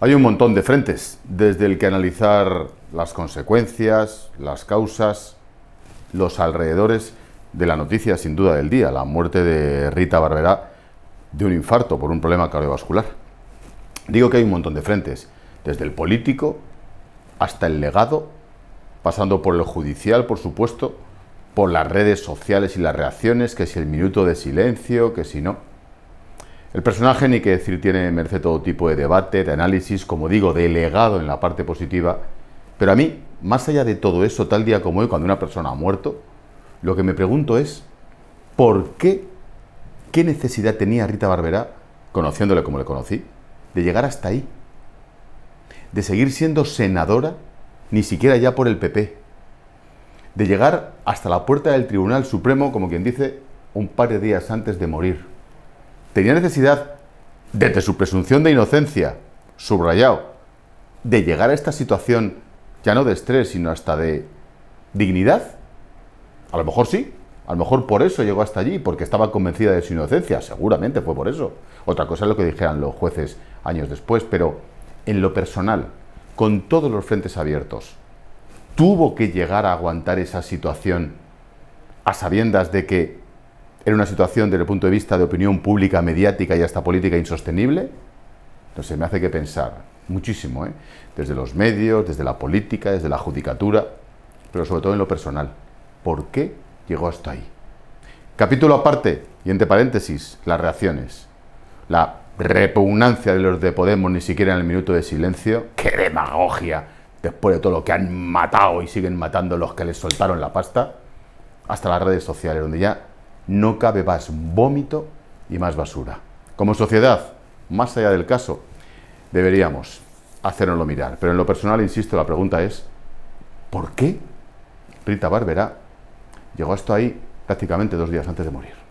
Hay un montón de frentes desde el que analizar las consecuencias, las causas, los alrededores de la noticia sin duda del día, la muerte de Rita Barberá de un infarto por un problema cardiovascular. Digo que hay un montón de frentes, desde el político hasta el legado, pasando por lo judicial, por supuesto, por las redes sociales y las reacciones, que si el minuto de silencio, que si no. El personaje, ni que decir, tiene merece todo tipo de debate, de análisis, como digo, de delegado en la parte positiva. Pero a mí, más allá de todo eso, tal día como hoy, cuando una persona ha muerto, lo que me pregunto es, ¿por qué? ¿Qué necesidad tenía Rita Barberá, conociéndole como le conocí, de llegar hasta ahí? De seguir siendo senadora, ni siquiera ya por el PP. De llegar hasta la puerta del Tribunal Supremo, como quien dice, un par de días antes de morir tenía necesidad, desde su presunción de inocencia, subrayado, de llegar a esta situación ya no de estrés, sino hasta de dignidad? A lo mejor sí, a lo mejor por eso llegó hasta allí, porque estaba convencida de su inocencia, seguramente fue por eso. Otra cosa es lo que dijeran los jueces años después, pero en lo personal, con todos los frentes abiertos, tuvo que llegar a aguantar esa situación a sabiendas de que era una situación desde el punto de vista de opinión pública, mediática y hasta política insostenible? Entonces me hace que pensar muchísimo, ¿eh? desde los medios, desde la política, desde la judicatura, pero sobre todo en lo personal. ¿Por qué llegó hasta ahí? Capítulo aparte, y entre paréntesis, las reacciones. La repugnancia de los de Podemos, ni siquiera en el minuto de silencio. ¡Qué demagogia! Después de todo lo que han matado y siguen matando los que les soltaron la pasta, hasta las redes sociales, donde ya no cabe más vómito y más basura. Como sociedad, más allá del caso, deberíamos hacérnoslo mirar. Pero en lo personal, insisto, la pregunta es, ¿por qué Rita Barberá llegó a esto ahí prácticamente dos días antes de morir?